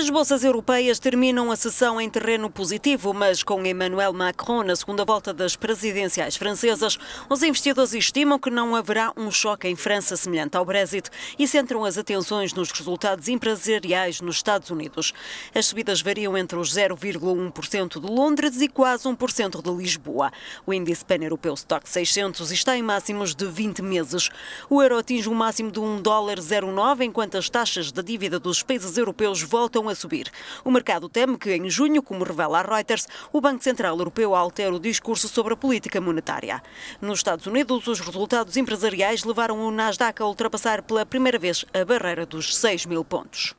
As bolsas europeias terminam a sessão em terreno positivo, mas com Emmanuel Macron na segunda volta das presidenciais francesas, os investidores estimam que não haverá um choque em França semelhante ao Brexit e centram as atenções nos resultados empresariais nos Estados Unidos. As subidas variam entre os 0,1% de Londres e quase 1% de Lisboa. O índice pan-europeu Stock 600 está em máximos de 20 meses. O euro atinge um máximo de 1,09 enquanto as taxas da dívida dos países europeus voltam a subir. O mercado teme que, em junho, como revela a Reuters, o Banco Central Europeu altere o discurso sobre a política monetária. Nos Estados Unidos, os resultados empresariais levaram o Nasdaq a ultrapassar pela primeira vez a barreira dos 6 mil pontos.